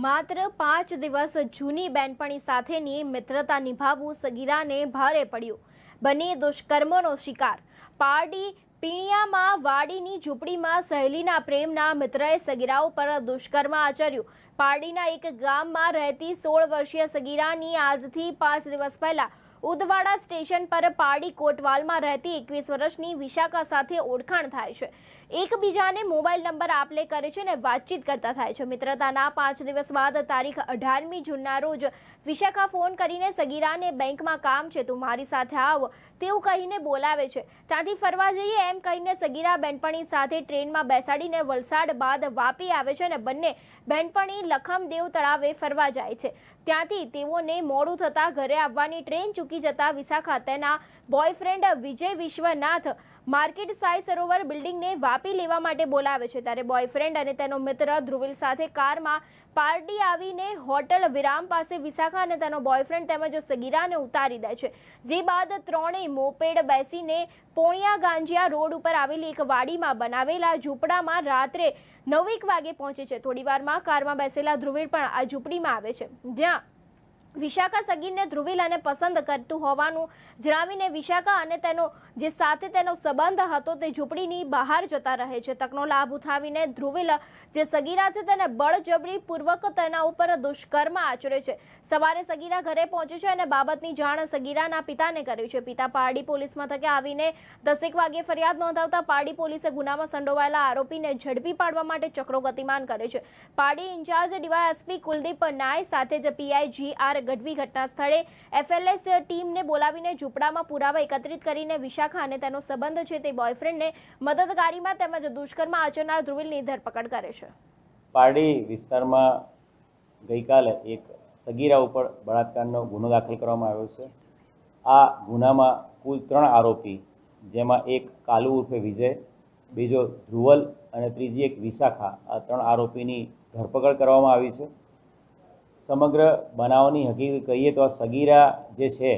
માત્ર પાંચ દિવસ જૂની બેનપણી સાથેની મિત્રતા નિભાવવું સગીરાને ભારે પડ્યું બની દુષ્કર્મોનો શિકાર પારડી પીણિયામાં વાડીની ઝૂંપડીમાં સહેલીના પ્રેમના મિત્રએ સગીરા ઉપર દુષ્કર્મ આચર્યું પારડીના એક ગામમાં રહેતી સોળ વર્ષીય સગીરાની આજથી પાંચ દિવસ પહેલાં ઉદવાડા સ્ટેશન પર પાડી કોટવાલમાં રહેતી એકવીસ વર્ષની વિશાખા સાથે ઓળખાણ થાય છે એકબીજાને મોબાઈલ નંબર આપલે કરે છે અને વાતચીત કરતા થાય છે મિત્રતાના પાંચ દિવસ બાદ તારીખ અઢારમી જૂનના રોજ વિશાખા ફોન કરીને સગીરાને બેંકમાં કામ છે તું મારી સાથે આવ તેવું કહીને બોલાવે છે ત્યાંથી ફરવા જઈએ એમ કહીને સગીરા બેનપણી સાથે ટ્રેનમાં બેસાડીને વલસાડ બાદ વાપી આવે છે અને બંને બેનપણી લખમદેવ તળાવે ફરવા જાય છે ત્યાંથી તેઓને મોડું થતાં ઘરે આવવાની ટ્રેન ચૂકી ચૂકી જતા વિશાખા તેના બોયફ્રેન્ડ વિજય વિશ્વનાથ માર્કેટ સાઈ સરોવર બિલ્ડિંગને વાપી લેવા માટે બોલાવે છે ત્યારે બોયફ્રેન્ડ અને તેનો મિત્ર ધ્રુવિલ સાથે કારમાં પાર્ટી આવીને હોટલ વિરામ પાસે વિશાખા અને તેનો બોયફ્રેન્ડ તેમજ સગીરાને ઉતારી દે છે જે બાદ ત્રણેય મોપેડ બેસીને પોણિયા ગાંજિયા રોડ ઉપર આવેલી એક વાડીમાં બનાવેલા ઝૂંપડામાં રાત્રે નવેક વાગે પહોંચે છે થોડીવારમાં કારમાં બેસેલા ધ્રુવીર પણ આ ઝૂંપડીમાં આવે છે જ્યાં વિશાખા સગીરને ધ્રુવીલાને પસંદ કરતું હોવાનું જણાવીને વિશાખા અને તેનો જે સાથે તેનો સંબંધ હતો તે ઝૂંપડીની બહાર જતા રહે છે તકનો લાભ ઉઠાવીને ધ્રુવીલ જે સગીરા છે તેને બળજબરી તેના ઉપર દુષ્કર્મ આચરે છે સવારે સગીરા ઘરે પહોંચે છે અને બાબતની જાણ સગીરાના પિતાને કરી છે પિતા પારડી પોલીસ મથકે આવીને દસેક વાગે ફરિયાદ નોંધાવતા પારડી પોલીસે ગુનામાં સંડોવાયેલા આરોપીને ઝડપી પાડવા માટે ચક્રો ગતિમાન કરે છે પારડી ઇન્ચાર્જ ડીવાયએસપી કુલદીપ નાય સાથે જ પીઆઈ જી આર ગઢવી ઘટના સ્થળે એફએલએસ ટીમને બોલાવીને ઝૂંપડામાં પુરાવા એકત્રિત કરીને વિશાખા અને તેનો સંબંધ છે તે બોયફ્રેન્ડને મદદગારીમાં તેમજ દુષ્કર્મ આચરનાર ધ્રુવિલની ધરપકડ કરે છે પારડી વિસ્તારમાં ગઈકાલે એક સગીરા ઉપર બળાત્કારનો ગુનો દાખલ કરવામાં આવ્યો છે આ ગુનામાં કુલ ત્રણ આરોપી જેમાં એક કાલુ ઉર્ફે વિજય બીજો ધ્રુવલ અને ત્રીજી એક વિશાખા આ ત્રણ આરોપીની ધરપકડ કરવામાં આવી છે સમગ્ર બનાવની હકીકત કહીએ તો આ સગીરા જે છે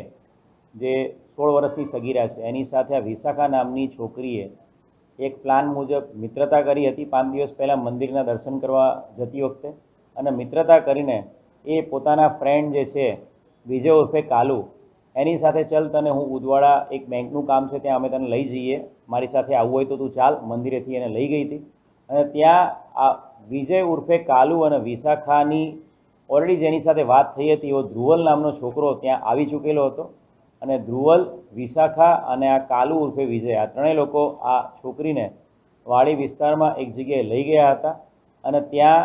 જે સોળ વર્ષની સગીરા છે એની સાથે આ વિશાખા નામની છોકરીએ એક પ્લાન મુજબ મિત્રતા કરી હતી પાંચ દિવસ પહેલાં મંદિરના દર્શન કરવા જતી વખતે અને મિત્રતા કરીને એ પોતાના ફ્રેન્ડ જે છે વિજય ઉર્ફે કાલુ એની સાથે ચલ તને હું ઉદવાડા એક બેંકનું કામ છે ત્યાં અમે તને લઈ જઈએ મારી સાથે આવવું હોય તો તું ચાલ મંદિરેથી એને લઈ ગઈ હતી અને ત્યાં આ વિજય ઉર્ફે કાલુ અને વિશાખાની ઓલરેડી જેની સાથે વાત થઈ હતી એવો ધ્રુવલ નામનો છોકરો ત્યાં આવી ચૂકેલો હતો અને ધ્રુવલ વિશાખા અને આ કાલુ ઉર્ફે વિજય આ ત્રણેય લોકો આ છોકરીને વાડી વિસ્તારમાં એક જગ્યાએ લઈ ગયા હતા અને ત્યાં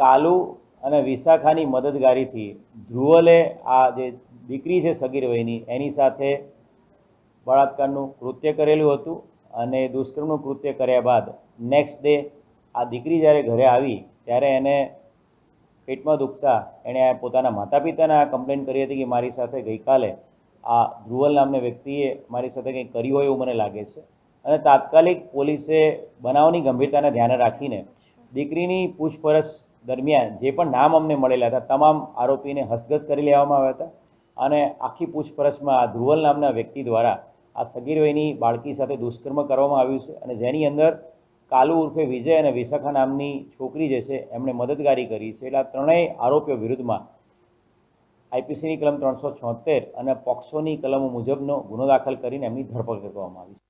કાલુ અને વિશાખાની મદદગારીથી ધ્રુવલે આ જે દીકરી છે સગીર વયની એની સાથે બળાત્કારનું કૃત્ય કરેલું હતું અને દુષ્કર્મનું કૃત્ય કર્યા બાદ નેક્સ્ટ ડે આ દીકરી જ્યારે ઘરે આવી ત્યારે એને પેટમાં દુખતા એણે પોતાના માતા પિતાને આ કમ્પ્લેન કરી હતી કે મારી સાથે ગઈકાલે આ ધ્રુવલ નામના વ્યક્તિએ મારી સાથે કંઈક કર્યું હોય એવું મને લાગે છે અને તાત્કાલિક પોલીસે બનાવની ગંભીરતાને ધ્યાને રાખીને દીકરીની પૂછપરછ દરમિયાન જે પણ નામ અમને મળેલા હતા તમામ આરોપીને હસ્તગત કરી લેવામાં આવ્યા હતા અને આખી પૂછપરછમાં આ ધ્રુવલ નામના વ્યક્તિ દ્વારા આ સગીર વયની બાળકી સાથે દુષ્કર્મ કરવામાં આવ્યું છે અને જેની અંદર કાલુ ઉર્ફે વિજય અને વિશાખા નામની છોકરી જે છે એમણે મદદગારી કરી છે એટલે આ ત્રણેય આરોપીઓ વિરુદ્ધમાં આઈપીસીની કલમ ત્રણસો છોતેર અને પોક્સોની કલમો મુજબનો ગુનો દાખલ કરીને એમની ધરપકડ કરવામાં આવી છે